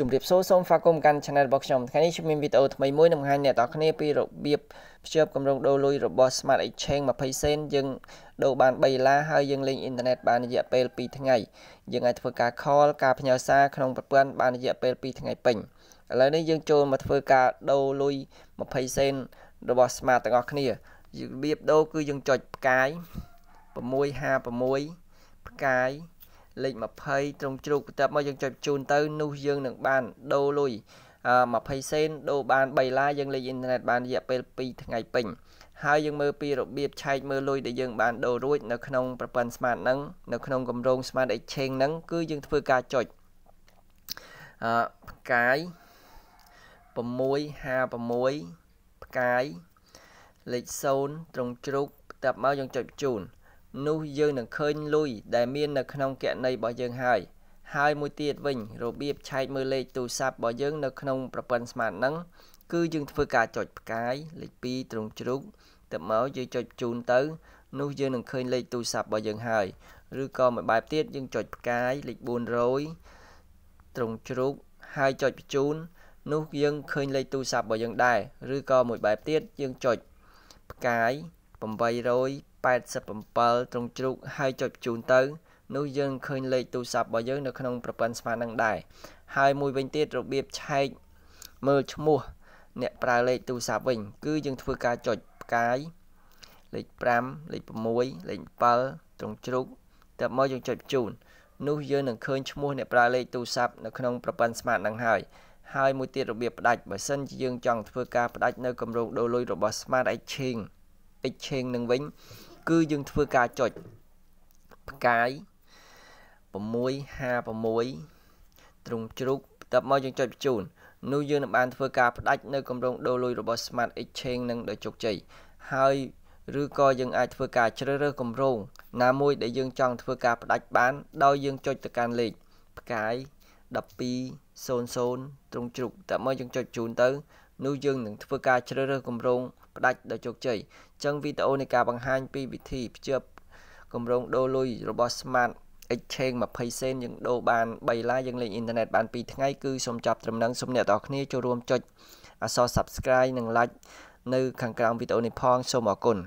ជម្រាបសួរសូមស្វាគមន៍កាន់ Channel របស់ខ្ញុំថ្ងៃនេះខ្ញុំមានវីដេអូថ្មីមួយនឹងបង្ហាញអ្នកនរគ្នាពីរបៀបភ្ជាប់គម្រងដូរលុយរបស់ Smart Exchange 20សេនយើងដូរបាន3ដុល្លារហើយយើងលេងអ៊ីនធឺណិតបានរយៈពេល2ថ្ងៃយើងអាចធ្វើការ call ការផ្ញើសារក្នុងប្រព័ន្ធបានរយៈពេល2ថ្ងៃពេញឥឡូវនេះយើងចូលមកធ្វើការដូរលុយ20សេនរបស់ Smart ទាំងអស់គ្នារបៀបដូរគឺយើងចុចផ្កាយ656ផ្កាយលេខ20ត្រង់ជ្រូកបន្ទាប់មកយើងចុចជូនទៅ នោះយើងនឹងបានដូរលុយ20សេនដូរបាន3ឡាយើងលេខអ៊ីនធឺណិតបានរយៈពេល2ថ្ងៃពេញហើយយើងមើលពីរបៀបឆែកមើលលុយដែលយើងបានដូររួច នៅក្នុងប្រព័ន្ធ Smart ហ្នឹងនៅក្នុងគម្រោង Smart Exchange ហ្នឹងគឺយើងធ្វើការចុចអឺផ្កាយ656ផ្កាយលេខ0ត្រង់ជ្រូកបន្ទាប់មកយើងចុចជូននោះយើងនឹងឃើញលុយដែលមាននៅក្នុងគណនីរបស់យើងហើយ ហើយមួយទៀតវិញ របៀបឆែកមើលលេខទូរស័ព្ទរបស់យើងនៅក្នុងប្រព័ន្ធស្មាតហ្នឹងគឺយើងធ្វើការចុចផ្កាយលេខ2ត្រង់ជ្រុកទៅមកយើងចុចជូនទៅ នោះយើងនឹងឃើញលេខទូរស័ព្ទរបស់យើងហើយ ឬក៏មួយបែបទៀតយើងចុចផ្កាយលេខ400ត្រង់ជ្រុកហើយចុចបញ្ជូន នោះយើងឃើញលេខទូរស័ព្ទរបស់យើងដែរ ឬក៏មួយបែបទៀតយើងចុចផ្កាយ887ត្រង់ជ្រូកហើយចុចជូនទៅនោះយើងឃើញលេខទូរស័ព្ទរបស់យើងនៅក្នុង ប្រព័ន្ធស្មាននឹងដែរហើយមួយវិញទៀតរបៀបឆែកមើលឈ្មោះ អ្នកប្រើលេខទូរស័ព្ទវិញ គឺយើងធ្វើការចុចផ្កាយលេខ5លេខ6លេខ7ត្រង់ជ្រុកតើមកយើងចុចជូននោះយើងនឹងឃើញឈ្មោះអ្នកប្រើលេខទូរស័ព្ទនៅក្នុងប្រព័ន្ធស្មាតនឹងហើយហើយមួយទៀតរបៀបផ្ដាច់បើសិនជាយើងចង់ធ្វើការផ្ដាច់នៅគម្រោងដូរលុយរបស់ Smart Exchange exchange នឹងវិញគឺយើងធ្វើការចុចផ្កាយ656ត្រង់ជ្រូកបន្ទាប់មកយើងចុចបញ្ជូននោះយើងនឹងបានធ្វើការផ្ដាច់នៅគម្រោងដូរលុយរបស់ Smart Exchange នឹងដោយជោគជ័យហើយឬក៏យើងអាចធ្វើការជ្រើសរើសគម្រោងណាមួយដែលយើងចង់ធ្វើការផ្ដាច់បានដោយយើងចុចទៅកាន់លេខផ្កាយ1200ត្រង់ជ្រុកតែមកយើងចុចជូនទៅនោះយើងនឹងធ្វើការជ្រើសរើសគម្រោងផ្ដាច់ដោយជោគជ័យអញ្ចឹងវីដេអូនៃការបង្ហាញពីវិធីភ្ជាប់គម្រោងដូរលុយរបស់ Smart Exchange 20សេនយើងដូរបាន3ឡាយើងលេងអ៊ីនធឺណិតបាន2ថ្ងៃគឺសូមចាប់ត្រឹមនឹងសូមអ្នកទាំងគ្នាចូលរួមចុចអក្សរ Subscribe និង Like នៅខាងក្រោមវីដេអូនេះផងសូមអរគុណ